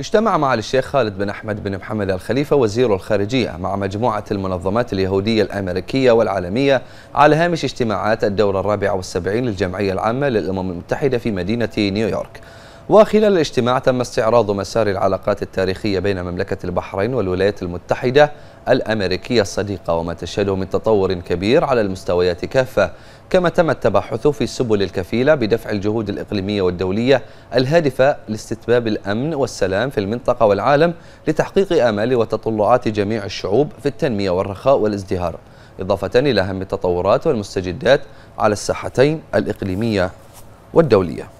اجتمع مع الشيخ خالد بن أحمد بن محمد الخليفة وزير الخارجية مع مجموعة المنظمات اليهودية الأمريكية والعالمية على هامش اجتماعات الدورة الرابعة والسبعين للجمعية العامة للأمم المتحدة في مدينة نيويورك وخلال الاجتماع تم استعراض مسار العلاقات التاريخية بين مملكة البحرين والولايات المتحدة الأمريكية الصديقة وما تشهده من تطور كبير على المستويات كافة كما تم التباحث في السبل الكفيلة بدفع الجهود الإقليمية والدولية الهادفة لاستتباب الأمن والسلام في المنطقة والعالم لتحقيق آمال وتطلعات جميع الشعوب في التنمية والرخاء والازدهار إضافة إلى أهم التطورات والمستجدات على الساحتين الإقليمية والدولية